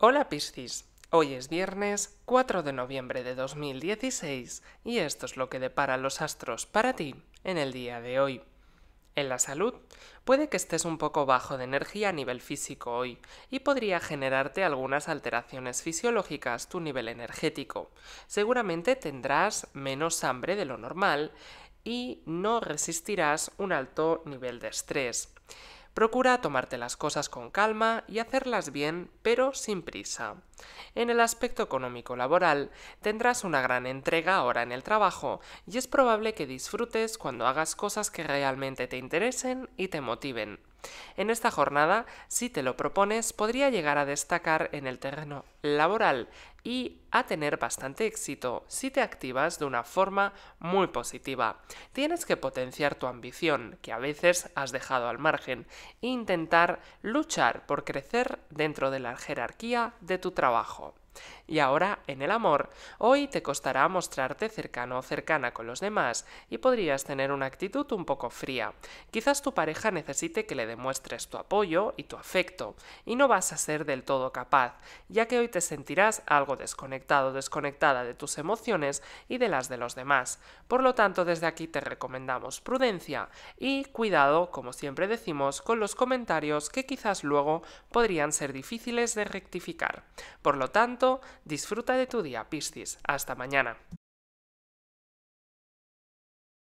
Hola Piscis, hoy es viernes 4 de noviembre de 2016 y esto es lo que depara los astros para ti en el día de hoy. En la salud, puede que estés un poco bajo de energía a nivel físico hoy y podría generarte algunas alteraciones fisiológicas tu nivel energético. Seguramente tendrás menos hambre de lo normal y no resistirás un alto nivel de estrés. Procura tomarte las cosas con calma y hacerlas bien, pero sin prisa. En el aspecto económico laboral, tendrás una gran entrega ahora en el trabajo y es probable que disfrutes cuando hagas cosas que realmente te interesen y te motiven. En esta jornada, si te lo propones, podría llegar a destacar en el terreno laboral y a tener bastante éxito si te activas de una forma muy positiva. Tienes que potenciar tu ambición, que a veces has dejado al margen, e intentar luchar por crecer dentro de la jerarquía de tu trabajo. Y ahora, en el amor, hoy te costará mostrarte cercano o cercana con los demás y podrías tener una actitud un poco fría. Quizás tu pareja necesite que le demuestres tu apoyo y tu afecto, y no vas a ser del todo capaz, ya que hoy te sentirás algo desconectado o desconectada de tus emociones y de las de los demás. Por lo tanto, desde aquí te recomendamos prudencia y cuidado, como siempre decimos, con los comentarios que quizás luego podrían ser difíciles de rectificar. Por lo tanto, disfruta de tu día, Piscis. Hasta mañana.